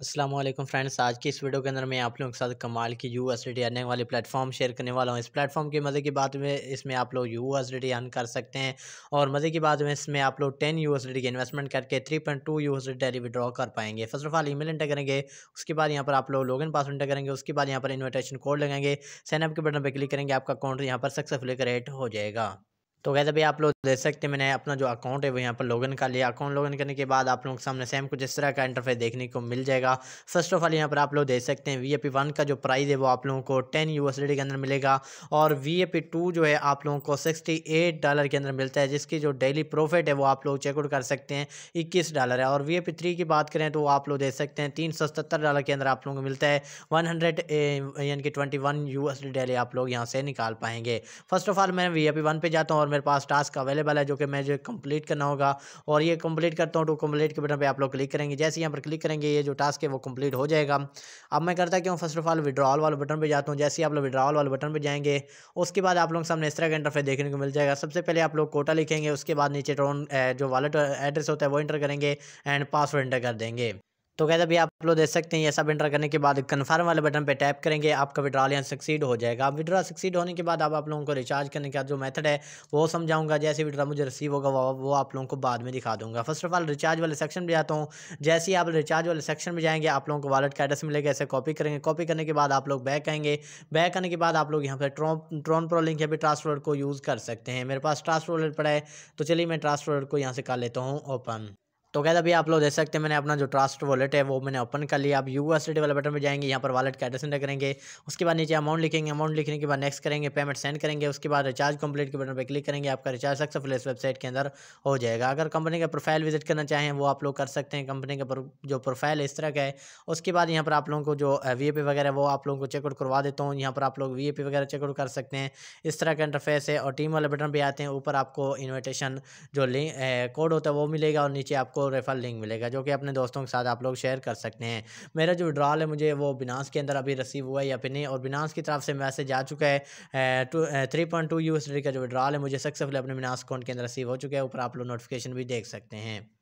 Aslam friends आज की इस वीडियो के अंदर मैं आप लोगों के साथ कमाल की यू एस डी अर्निंग वाली प्लेटफॉर्म शेयर करने वाला हूँ इस प्लेटफॉर्म के मज़े की बात में इसमें आप लोग यू एस डी अर्न कर सकते हैं और मज़े की बात में इसमें आप लोग टेन यू एस डी की इन्वेस्टमेंट करके three point two U S D daily withdraw कर पाएंगे first of all email enter करेंगे उसके बाद यहाँ पर आप लोग लॉग इन पास इंटर करेंगे उसके बाद यहाँ पर इन्विटेशन कोड लगाएंगे साइनअप के बटन पर क्लिक करेंगे आपका अकाउंट यहाँ पर सक्सेसफुली क्रिएट हो जाएगा तो गैस अभी आप लोग देख सकते हैं मैंने अपना जो अकाउंट है वो यहाँ पर लॉगिन कर लिया अकाउंट लॉगिन करने के बाद आप लोगों के सामने सेम कुछ इस तरह का इंटरफेस देखने को मिल जाएगा फर्स्ट ऑफ ऑल यहाँ पर आप लोग देख सकते हैं वी ए पी वन का जो प्राइस है वो आप लोगों को टेन यू एस डी के अंदर मिलेगा और वी ए पी टू जो है आप लोगों को सिक्सटी एट डॉलर के अंदर मिलता है जिसकी जो डेली प्रॉफिट है वो आप लोग चेकआउट कर सकते हैं इक्कीस डॉलर है और वी ए पी थ्री की बात करें तो वो आप लोग देख सकते हैं तीन सौ डॉलर के अंदर आप लोगों को मिलता है वन हंड्रेड यानी कि twenty one U S D daily आप लोग यहाँ से निकाल पाएंगे फर्स्ट ऑफ ऑल मैं वी ए पी वन पर जाता हूँ और मेरे पास टास्क अवेलेबल है जो कि मैं जो कंप्लीट करना होगा और ये कंप्लीट करता हूँ तो कंप्लीट के बटन पर आप लोग क्लिक करेंगे जैसे यहाँ पर क्लिक करेंगे ये जो टास्क है वो कंप्लीट हो जाएगा अब मैं करता क्यों फर्स्ट ऑफ ऑल विड्रॉल वाले बटन पर जाता हूँ जैसे आप लोग विड्रॉल वाले बटन पर जाएंगे उसके बाद आप लोग सामने इस तरह का इंटरफेस देखने को मिल जाएगा सबसे पहले आप लोग कोटा लिखेंगे उसके बाद नीचे ट्रोन जो वालेट एड्रेस होता है वो इंटर करेंगे एंड पासवर्ड इंटर कर देंगे तो कहते भी आप लोग देख सकते हैं ये सब इंटर करने के बाद कन्फर्म वाले बटन पे टैप करेंगे आपका विड्रॉल यहाँ सक्सीड हो जाएगा आप विड्रॉ सक्सीड होने के बाद आप लोगों को रिचार्ज करने का जो मेथड है वो समझाऊंगा जैसे विड्रॉ मुझे रिसीव होगा वो आप लोगों को बाद में दिखा दूंगा फर्स्ट ऑफ ऑल रिचार्ज वाले सेक्शन में जाता हूँ जैसे ही आप रिचार्ज वाले सेक्शन में जाएंगे आप लोगों को वालेट का एड्रेस मिलेगा ऐसे कॉपी करेंगे कॉपी करने के बाद आप लोग बैक आएंगे बैक करने के बाद आप लोग यहाँ पर ट्रॉन ट्रोन प्रो लिंक या फिर ट्रांसपोर्ट को यूज़ कर सकते हैं मेरे पास ट्रांसपोर्ट पड़ा है तो चलिए मैं ट्रांसपोर्ट को यहाँ से कर लेता हूँ ओपन तो कहते अभी आप लोग देख सकते हैं मैंने अपना जो ट्रास्ट वॉलेट है वो मैंने ओपन कर लिया अब यू एस वाले बटन पर जाएंगे यहाँ पर वालेट का एड्रेस एंटर करेंगे उसके बाद नीचे अमाउंट लिखेंगे अमाउंट लिखने के बाद नेक्स्ट करेंगे पेमेंट सेंड करेंगे उसके बाद रिचार्ज कंप्लीट के बटन पर क्लिक करेंगे आपका रिचार्ज सक्सेसफुल इस वेबसाइट के अंदर हो जाएगा अगर कंपनी का प्रोफाइल विजिट करना चाहें वो आप लोग कर सकते हैं कंपनी का जो प्रोफाइल इस तरह का है उसके बाद यहाँ पर आप लोगों को जो वी वगैरह वो आप लोगों को चेकआउट करवा देता हूँ यहाँ पर आप लोग वी वगैरह चेकआउट कर सकते हैं इस तरह का इंटरफेस है और टीम वाले बटन पर आते हैं ऊपर आपको इन्विटेशन जो लिंक कोड होता है वो मिलेगा और नीचे आपको आपको रेफर लिंक मिलेगा जो कि अपने दोस्तों के साथ आप लोग शेयर कर सकते हैं मेरा जो विड्रॉल है मुझे वो बिनास के अंदर अभी रिसीव हुआ है या फिर नहीं और बिनास की तरफ से मैसेज आ चुका है टू थ्री पॉइंट टू का जो विड्रॉल है मुझे सक्सेसफुल अपने बिनास अकाउंट के अंदर रिसीव हो चुका है ऊपर आप लोग नोटिफिकेशन भी देख सकते हैं